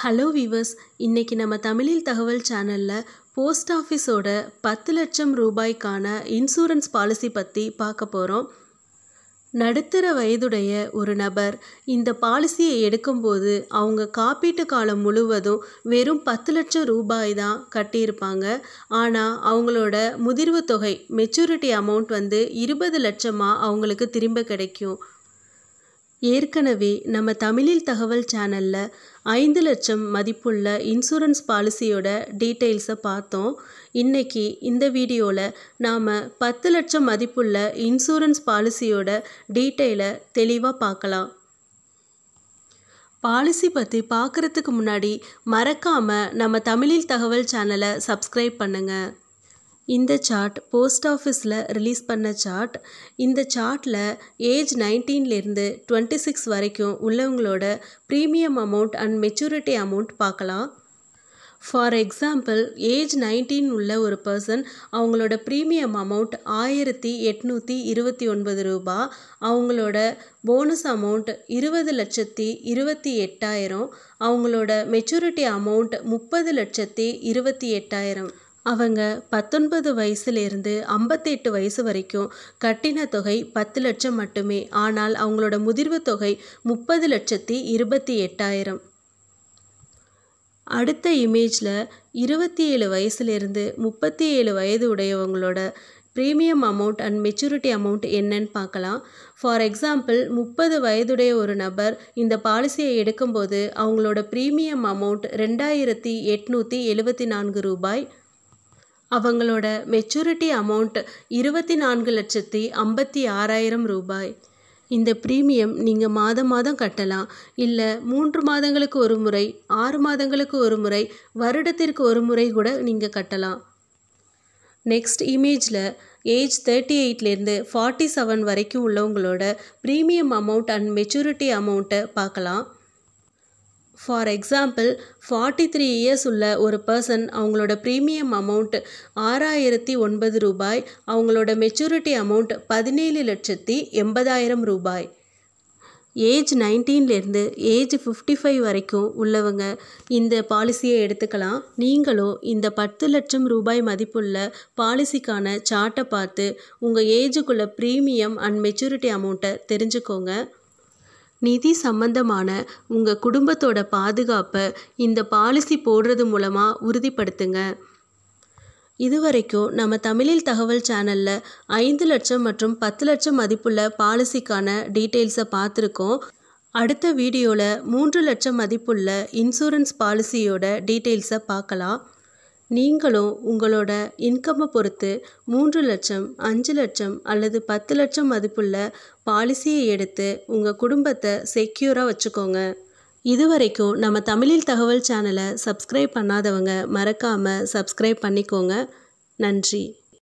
hello viewers இன்றைக்கி நம்ம தமிழில் தகவல் சேனலில் போஸ்ட் ஆஃபீஸோட பத்து லட்சம் ரூபாய்க்கான இன்சூரன்ஸ் பாலிசி பற்றி பார்க்க போகிறோம் நடுத்தர வயதுடைய ஒரு நபர் இந்த பாலிசியை எடுக்கும்போது அவங்க காப்பீட்டு காலம் முழுவதும் வெறும் பத்து லட்சம் ரூபாய் தான் கட்டியிருப்பாங்க ஆனால் அவங்களோட முதிர்வு தொகை மெச்சூரிட்டி அமௌண்ட் வந்து இருபது லட்சமாக அவங்களுக்கு திரும்ப கிடைக்கும் ஏற்கனவே நம்ம தமிழில் தகவல் சேனலில் ஐந்து லட்சம் மதிப்புள்ள இன்சூரன்ஸ் பாலிசியோட டீட்டெயில்ஸை பார்த்தோம் இன்றைக்கி இந்த வீடியோவில் நாம் பத்து லட்சம் மதிப்புள்ள இன்சூரன்ஸ் பாலிசியோட டீட்டெயிலை தெளிவாக பார்க்கலாம் பாலிசி பற்றி பார்க்குறதுக்கு முன்னாடி மறக்காமல் நம்ம தமிழில் தகவல் சேனலை சப்ஸ்கிரைப் பண்ணுங்கள் இந்த சார்ட் போஸ்ட் ஆஃபீஸில் ரிலீஸ் பண்ண சார்ட் இந்த சார்ட்டில் ஏஜ் நைன்டீன்லேருந்து டுவெண்ட்டி சிக்ஸ் வரைக்கும் உள்ளவங்களோட premium amount and maturity amount பார்க்கலாம் ஃபார் எக்ஸாம்பிள் ஏஜ் நைன்டீன் உள்ள ஒரு பர்சன் அவங்களோட ப்ரீமியம் அமௌண்ட் ஆயிரத்தி எட்நூற்றி இருபத்தி ஒன்பது ரூபா அவங்களோட போனஸ் அமௌண்ட் இருபது லட்சத்தி இருபத்தி எட்டாயிரம் அவங்களோட மெச்சூரிட்டி அமௌண்ட் முப்பது லட்சத்தி இருபத்தி எட்டாயிரம் அவங்க பத்தொன்பது வயசுலேருந்து ஐம்பத்தெட்டு வயசு வரைக்கும் கட்டின தொகை பத்து லட்சம் மட்டுமே ஆனால் அவங்களோட முதிர்வு தொகை முப்பது லட்சத்தி இருபத்தி எட்டாயிரம் அடுத்த இமேஜில் இருபத்தி ஏழு வயசுலேருந்து முப்பத்தி ஏழு வயது உடையவங்களோட premium amount and maturity amount என்னன்னு பார்க்கலாம் ஃபார் எக்ஸாம்பிள் முப்பது வயதுடைய ஒரு நபர் இந்த பாலிசியை எடுக்கும்போது அவங்களோட ப்ரீமியம் அமௌண்ட் ரெண்டாயிரத்தி எட்நூற்றி எழுபத்தி நான்கு ரூபாய் அவங்களோட மெச்சூரிட்டி அமௌண்ட் இருபத்தி நான்கு லட்சத்தி ஐம்பத்தி ஆறாயிரம் ரூபாய் இந்த ப்ரீமியம் நீங்கள் மாதம் மாதம் கட்டலாம் இல்லை மூன்று மாதங்களுக்கு ஒரு முறை ஆறு மாதங்களுக்கு ஒரு முறை வருடத்திற்கு ஒரு முறை கூட நீங்கள் கட்டலாம் நெக்ஸ்ட் இமேஜில் ஏஜ் தேர்ட்டி எயிட்லேருந்து ஃபார்ட்டி செவன் வரைக்கும் உள்ளவங்களோட ப்ரீமியம் அமௌண்ட் அண்ட் மெச்சூரிட்டி அமௌண்ட்டை பார்க்கலாம் for example forty three years உள்ள ஒரு பர்சன் அவங்களோட ப்ரீமியம் அமௌண்ட் ஆறாயிரத்தி ஒன்பது ரூபாய் அவங்களோட மெச்சூரிட்டி அமௌண்ட் பதினேழு லட்சத்தி எண்பதாயிரம் ரூபாய் ஏஜ் நைன்டீன்லேருந்து ஏஜ் ஃபிஃப்டி ஃபைவ் வரைக்கும் உள்ளவங்க இந்த பாலிசியை எடுத்துக்கலாம் நீங்களும் இந்த பத்து லட்சம் ரூபாய் மதிப்புள்ள பாலிசிக்கான சார்ட்டை பார்த்து உங்கள் ஏஜுக்குள்ள ப்ரீமியம் அண்ட் மெச்சூரிட்டி அமௌண்ட்டை தெரிஞ்சுக்கோங்க நிதி சம்பந்தமான உங்கள் குடும்பத்தோட பாதுகாப்பை இந்த பாலிசி போடுறது மூலமாக உறுதிப்படுத்துங்க இதுவரைக்கும் நம்ம தமிழில் தகவல் சேனலில் ஐந்து லட்சம் மற்றும் பத்து லட்சம் மதிப்புள்ள பாலிசிக்கான டீட்டெயில்ஸை பார்த்துருக்கோம் அடுத்த வீடியோவில் மூன்று லட்சம் மதிப்புள்ள இன்சூரன்ஸ் பாலிசியோட டீட்டெயில்ஸை பார்க்கலாம் நீங்களும் உங்களோட இன்கம்மை பொறுத்து மூன்று லட்சம் அஞ்சு லட்சம் அல்லது பத்து லட்சம் மதிப்புள்ள பாலிசியை எடுத்து உங்கள் குடும்பத்தை செக்யூராக வச்சுக்கோங்க இதுவரைக்கும் நம்ம தமிழில் தகவல் சேனலை சப்ஸ்கிரைப் பண்ணாதவங்க மறக்காமல் சப்ஸ்கிரைப் பண்ணிக்கோங்க நன்றி